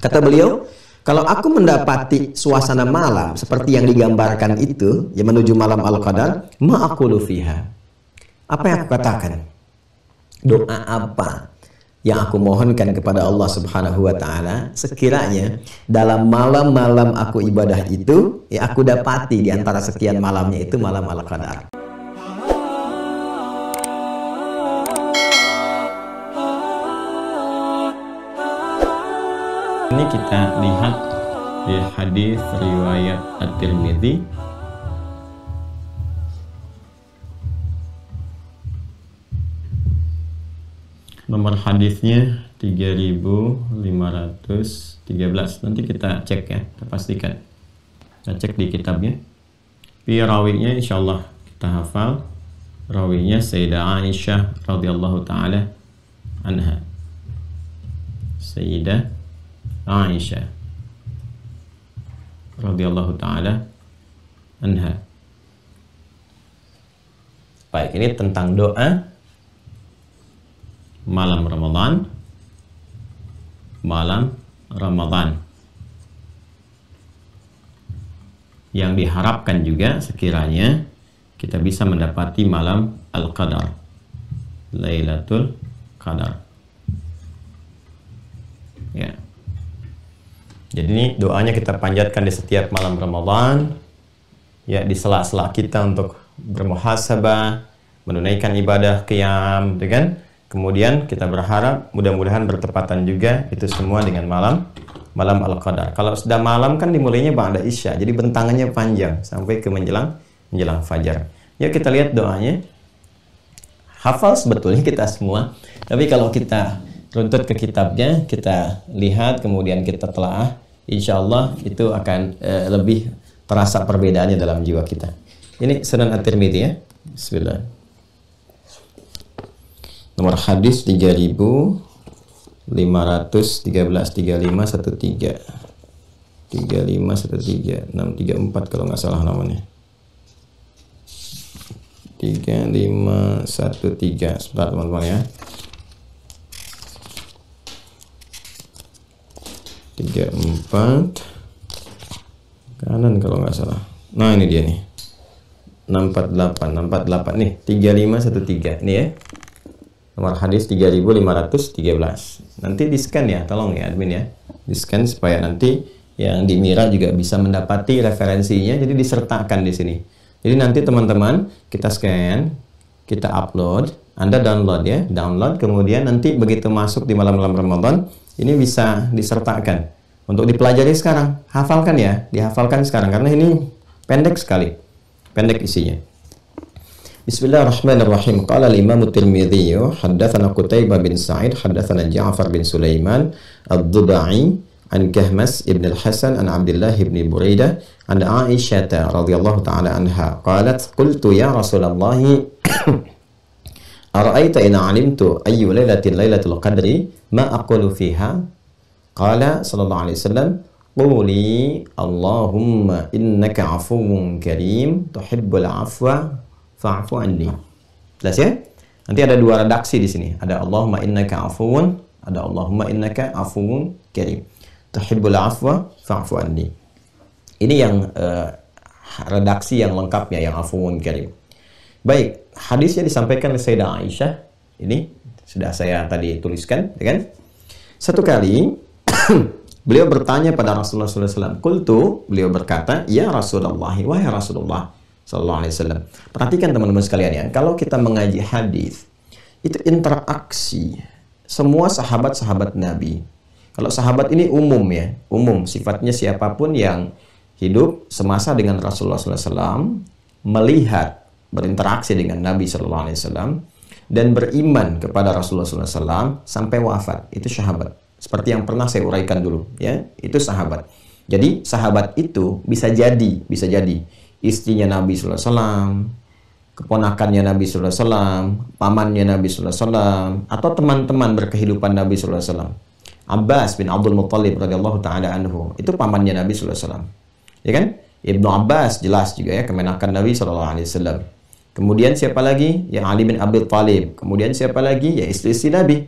Kata beliau, kalau aku mendapati suasana malam seperti yang digambarkan itu, yang menuju malam Al-Qadar, aku fiha. Apa yang aku katakan? Doa apa yang aku mohonkan kepada Allah Subhanahu wa taala sekiranya dalam malam-malam aku ibadah itu ya aku dapati di antara sekian malamnya itu malam Al-Qadar. Ini kita lihat di hadis riwayat At-Tirmidzi Nomor hadisnya 3513. Nanti kita cek ya, kita pastikan. Kita cek di kitabnya. Pi rawinya insyaallah kita hafal. Rawinya Sayyidah Aisyah radhiyallahu taala anha. Sayyidah Aisyah radhiyallahu taala anha. Baik, ini tentang doa malam Ramadan. Malam Ramadan. Yang diharapkan juga sekiranya kita bisa mendapati malam Al-Qadar. Lailatul Qadar. Ya. Jadi ini doanya kita panjatkan di setiap malam Ramadan, ya di sela-sela kita untuk bermuhasabah, menunaikan ibadah qiyam, gitu kan. Kemudian kita berharap mudah-mudahan bertepatan juga itu semua dengan malam malam Al-Qadar. Kalau sudah malam kan dimulainya Ba'da Isya, jadi bentangannya panjang sampai ke menjelang menjelang fajar. Ya kita lihat doanya. Hafal sebetulnya kita semua, tapi kalau kita runtut ke kitabnya, kita lihat, kemudian kita telah, insya Allah itu akan uh, lebih terasa perbedaannya dalam jiwa kita. Ini Sunan At-Tirmidzi ya. Bismillah. Nomor hadis 3000 35 13 35 13 634 kalau nggak salah namanya. 3513 sebentar teman-teman ya. tiga empat kanan kalau nggak salah nah ini dia nih 648 648 nih 3513 nih ya nomor hadis 3513 nanti di scan ya tolong ya admin ya di scan supaya nanti yang di Mira juga bisa mendapati referensinya jadi disertakan di sini jadi nanti teman-teman kita scan kita upload anda download ya download kemudian nanti begitu masuk di malam-malam Ramadan ini bisa disertakan untuk dipelajari sekarang. Hafalkan ya, dihafalkan sekarang karena ini pendek sekali. Pendek isinya. Bismillahirrahmanirrahim. Qala al-Imam Tirmidzi, haddatsana Qutaibah bin Sa'id, haddatsana Ja'far bin Sulaiman ad-Dubai an Kahmas ibn al-Hasan an Abdullah ibn Buraidah an Aisyah radhiyallahu taala anha qalat qultu ya Rasulullah Araita ina alimtu ayyu laylatin lailatul qadri ma aqulu fiha? Qala sallallahu alaihi wasallam, "Quli Allahumma innaka afuun karim tuhibbul afwa fa'fu anni." Jelas ya? Nanti ada dua redaksi di sini. Ada Allahumma innaka afuun. ada Allahumma innaka afuun karim. Tuhibbul afwa fa'fu anni. Ini yang uh, redaksi yang lengkapnya yang afuun karim. Baik, hadis yang disampaikan oleh Sayyidah Aisyah. Ini sudah saya tadi tuliskan, ya kan? Satu kali beliau bertanya pada Rasulullah SAW. Kultu, beliau berkata, Ya Rasulullah, wahai Rasulullah Sallallahu Alaihi Wasallam. Perhatikan teman-teman sekalian ya, kalau kita mengaji hadis itu interaksi semua sahabat-sahabat Nabi. Kalau sahabat ini umum ya, umum sifatnya siapapun yang hidup semasa dengan Rasulullah SAW melihat berinteraksi dengan Nabi Shallallahu Alaihi Wasallam dan beriman kepada Rasulullah SAW sampai wafat itu sahabat seperti yang pernah saya uraikan dulu ya itu sahabat jadi sahabat itu bisa jadi bisa jadi istrinya Nabi Alaihi Wasallam keponakannya Nabi Alaihi Wasallam pamannya Nabi Alaihi Wasallam atau teman-teman berkehidupan Nabi Alaihi Wasallam Abbas bin Abdul Muttalib radhiyallahu taala anhu itu pamannya Nabi Alaihi Wasallam ya kan Ibnu Abbas jelas juga ya kemenakan Nabi Alaihi Wasallam Kemudian siapa lagi? Ya Ali bin Abi Thalib. Kemudian siapa lagi? Ya istri-istri Nabi.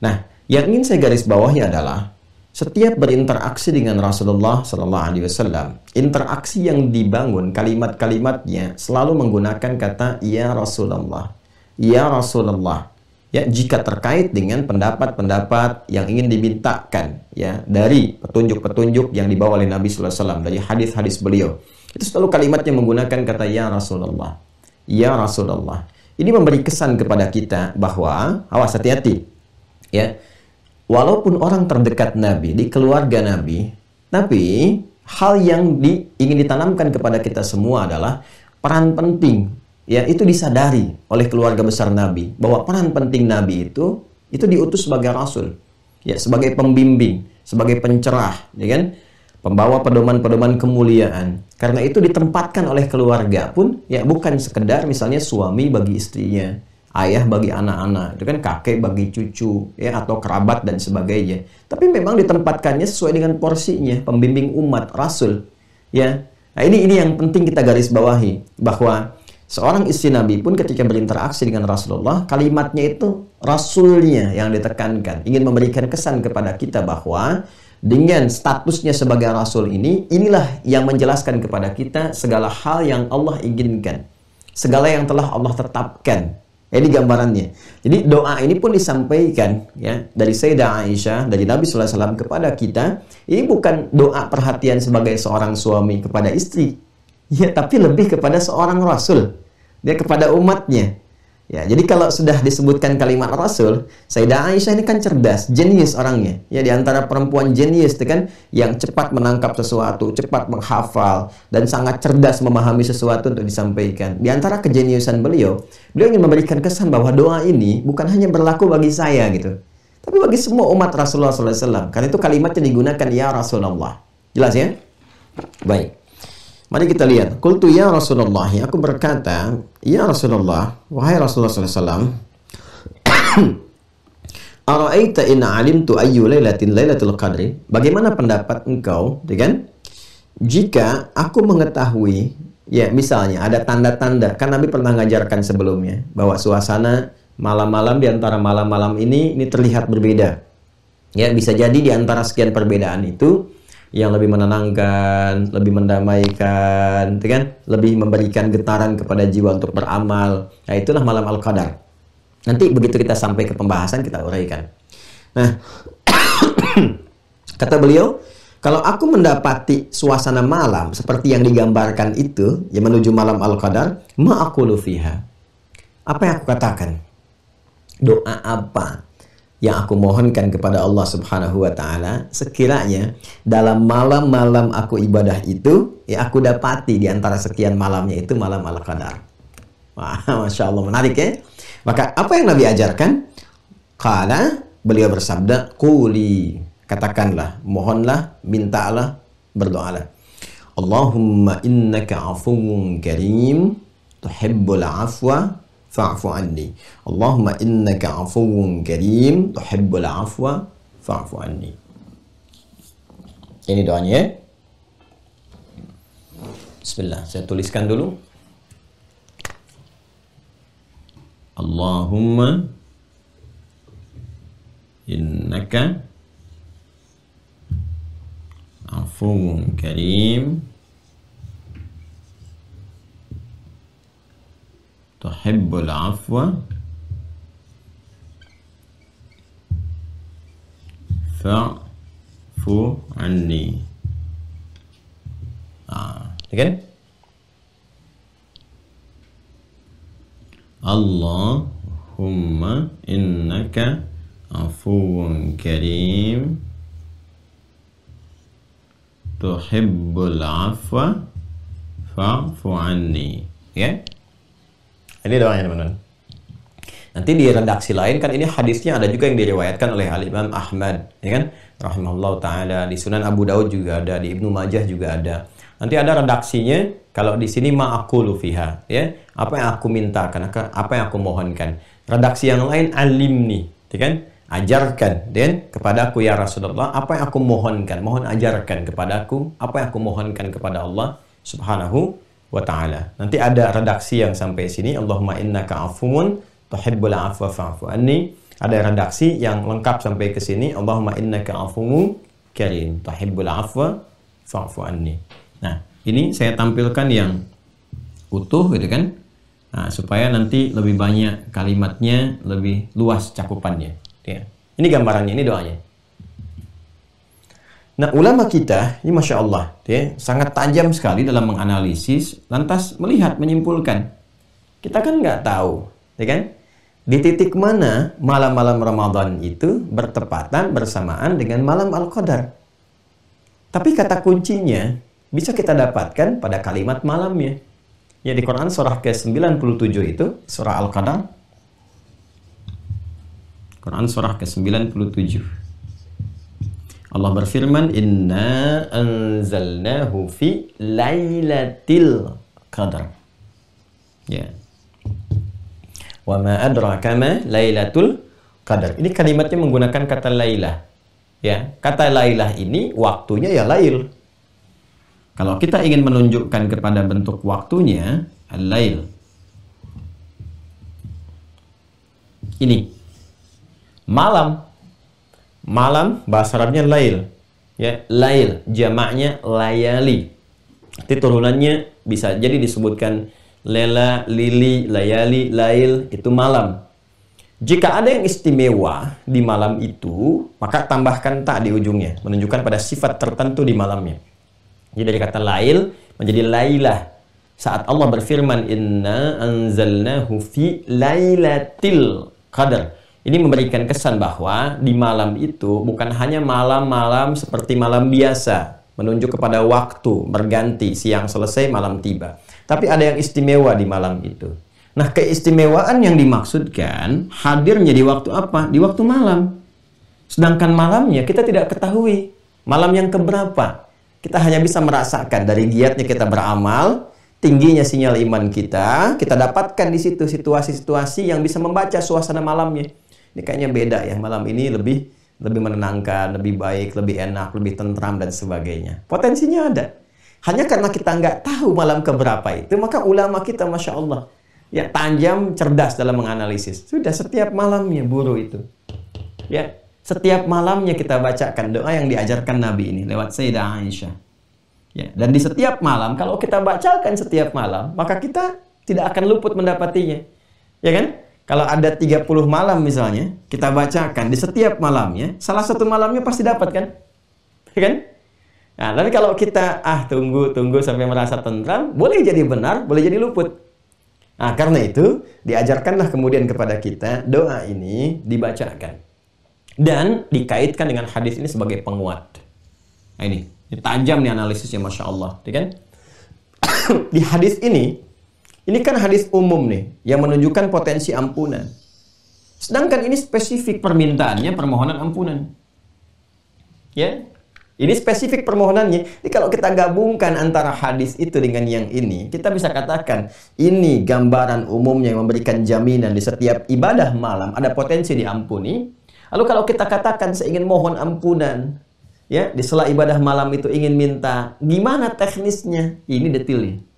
Nah, yang ingin saya garis bawahi adalah setiap berinteraksi dengan Rasulullah Sallallahu Alaihi Wasallam, interaksi yang dibangun kalimat-kalimatnya selalu menggunakan kata ya Rasulullah, ya Rasulullah. Ya, jika terkait dengan pendapat-pendapat yang ingin dimintakan ya dari petunjuk-petunjuk yang dibawa oleh Nabi Sallallahu Alaihi Wasallam dari hadis-hadis beliau, itu selalu kalimatnya menggunakan kata ya Rasulullah. Ya Rasulullah. Ini memberi kesan kepada kita bahwa awas hati-hati. Ya. Walaupun orang terdekat Nabi di keluarga Nabi, tapi hal yang di, ingin ditanamkan kepada kita semua adalah peran penting ya itu disadari oleh keluarga besar Nabi bahwa peran penting Nabi itu itu diutus sebagai rasul ya sebagai pembimbing sebagai pencerah ya kan pembawa pedoman-pedoman kemuliaan. Karena itu ditempatkan oleh keluarga pun ya bukan sekedar misalnya suami bagi istrinya, ayah bagi anak-anak, itu kan kakek bagi cucu ya atau kerabat dan sebagainya. Tapi memang ditempatkannya sesuai dengan porsinya pembimbing umat rasul ya. Nah, ini ini yang penting kita garis bawahi bahwa Seorang istri Nabi pun ketika berinteraksi dengan Rasulullah, kalimatnya itu Rasulnya yang ditekankan. Ingin memberikan kesan kepada kita bahwa dengan statusnya sebagai rasul ini, inilah yang menjelaskan kepada kita segala hal yang Allah inginkan, segala yang telah Allah tetapkan. Ya, ini gambarannya. Jadi doa ini pun disampaikan ya dari Sayyidah Aisyah dari Nabi SAW kepada kita. Ini bukan doa perhatian sebagai seorang suami kepada istri, ya tapi lebih kepada seorang rasul dia ya, kepada umatnya Ya, jadi kalau sudah disebutkan kalimat Rasul, Sayyidah Aisyah ini kan cerdas, jenius orangnya. Ya, di antara perempuan jenius itu kan yang cepat menangkap sesuatu, cepat menghafal, dan sangat cerdas memahami sesuatu untuk disampaikan. Di antara kejeniusan beliau, beliau ingin memberikan kesan bahwa doa ini bukan hanya berlaku bagi saya gitu. Tapi bagi semua umat Rasulullah SAW. Karena itu kalimat yang digunakan, Ya Rasulullah. Jelas ya? Baik. Mari kita lihat. Kultu ya Rasulullah. ya, Aku berkata, ya Rasulullah, wahai Rasulullah SAW. Ara'aita in alimtu ayyu lailatin lailatul qadri. Bagaimana pendapat engkau, ya kan? Jika aku mengetahui, ya misalnya ada tanda-tanda, kan Nabi pernah mengajarkan sebelumnya bahwa suasana malam-malam di antara malam-malam ini ini terlihat berbeda. Ya, bisa jadi di antara sekian perbedaan itu yang lebih menenangkan, lebih mendamaikan, gitu kan? Lebih memberikan getaran kepada jiwa untuk beramal. Nah, itulah malam Al-Qadar. Nanti begitu kita sampai ke pembahasan kita uraikan. Nah, kata beliau, kalau aku mendapati suasana malam seperti yang digambarkan itu, yang menuju malam Al-Qadar, ma'akulu fiha. Apa yang aku katakan? Doa apa yang aku mohonkan kepada Allah Subhanahu wa taala sekiranya dalam malam-malam aku ibadah itu ya aku dapati di antara sekian malamnya itu malam Al-Qadar. Wah, Masya Allah menarik ya. Maka apa yang Nabi ajarkan? Kala beliau bersabda, Kuli, katakanlah, mohonlah, mintalah, berdoalah. Allahumma innaka afuwun karim, tuhibbul afwa, fa'fu anni. Allahumma innaka afuwun karim tuhibbul afwa fa'fu anni. Ini doanya ya. Bismillah, saya tuliskan dulu. Allahumma innaka afuwun karim تحب العفو فاعف عني آه. كده اللهم إنك عفو كريم تحب العفو فاعف عني yeah? Ini doang ya teman-teman. Nanti di redaksi lain kan ini hadisnya ada juga yang diriwayatkan oleh Al Imam Ahmad, ya kan? Rahimahullah taala di Sunan Abu Daud juga ada, di Ibnu Majah juga ada. Nanti ada redaksinya kalau di sini ma'akulu fiha, ya. Apa yang aku mintakan, apa yang aku mohonkan. Redaksi yang lain alimni, ya kan? Ajarkan dan ya kepadaku ya Rasulullah apa yang aku mohonkan. Mohon ajarkan kepadaku apa yang aku mohonkan kepada Allah Subhanahu wa taala. Nanti ada redaksi yang sampai sini Allahumma innaka afumun tuhibbul afwa fa'fu anni. Ada redaksi yang lengkap sampai ke sini Allahumma innaka afumun karim tuhibbul afwa fa'fu anni. Nah, ini saya tampilkan yang utuh gitu kan. Nah, supaya nanti lebih banyak kalimatnya, lebih luas cakupannya. Ya. Ini gambarannya, ini doanya. Nah, ulama kita, ini ya, masya Allah, ya, sangat tajam sekali dalam menganalisis, lantas melihat, menyimpulkan. Kita kan nggak tahu, ya kan? Di titik mana malam-malam Ramadan itu bertepatan bersamaan dengan malam Al-Qadar. Tapi kata kuncinya bisa kita dapatkan pada kalimat malamnya. Ya di Quran surah ke-97 itu, surah Al-Qadar. Quran surah ke-97. Allah berfirman, "Inna anzalnahu fi lailatil qadar." Ya. Wa ma adraka ma lailatul qadar. Ini kalimatnya menggunakan kata lailah. Ya, kata lailah ini waktunya ya lail. Kalau kita ingin menunjukkan kepada bentuk waktunya, lail. Ini malam Malam bahasa Arabnya lail. Ya, lail jamaknya layali. Itu turunannya bisa jadi disebutkan lela, lili, layali, lail itu malam. Jika ada yang istimewa di malam itu, maka tambahkan tak di ujungnya, menunjukkan pada sifat tertentu di malamnya. Jadi dari kata lail menjadi lailah. Saat Allah berfirman, "Inna anzalnahu fi lailatil qadar." ini memberikan kesan bahwa di malam itu bukan hanya malam-malam seperti malam biasa, menunjuk kepada waktu berganti, siang selesai, malam tiba. Tapi ada yang istimewa di malam itu. Nah, keistimewaan yang dimaksudkan hadir menjadi waktu apa? Di waktu malam. Sedangkan malamnya kita tidak ketahui. Malam yang keberapa? Kita hanya bisa merasakan dari giatnya kita beramal, tingginya sinyal iman kita, kita dapatkan di situ situasi-situasi yang bisa membaca suasana malamnya. Ini kayaknya beda ya malam ini lebih lebih menenangkan, lebih baik, lebih enak, lebih tentram dan sebagainya. Potensinya ada. Hanya karena kita nggak tahu malam keberapa itu, maka ulama kita, masya Allah, ya tajam, cerdas dalam menganalisis. Sudah setiap malamnya buruh itu. Ya, setiap malamnya kita bacakan doa yang diajarkan Nabi ini lewat Sayyidah Aisyah. Ya, dan di setiap malam, kalau kita bacakan setiap malam, maka kita tidak akan luput mendapatinya. Ya kan? Kalau ada 30 malam misalnya, kita bacakan di setiap malamnya, salah satu malamnya pasti dapat kan? Ya kan? Nah, tapi kalau kita ah tunggu tunggu sampai merasa tentram, boleh jadi benar, boleh jadi luput. Nah, karena itu diajarkanlah kemudian kepada kita doa ini dibacakan dan dikaitkan dengan hadis ini sebagai penguat. Nah, ini, ini tajam nih analisisnya, masya Allah, ya kan? di hadis ini ini kan hadis umum nih yang menunjukkan potensi ampunan. Sedangkan ini spesifik permintaannya permohonan ampunan. Ya. Ini spesifik permohonannya. Jadi kalau kita gabungkan antara hadis itu dengan yang ini, kita bisa katakan ini gambaran umum yang memberikan jaminan di setiap ibadah malam ada potensi diampuni. Lalu kalau kita katakan saya ingin mohon ampunan, ya di sela ibadah malam itu ingin minta, gimana teknisnya? Ini detailnya.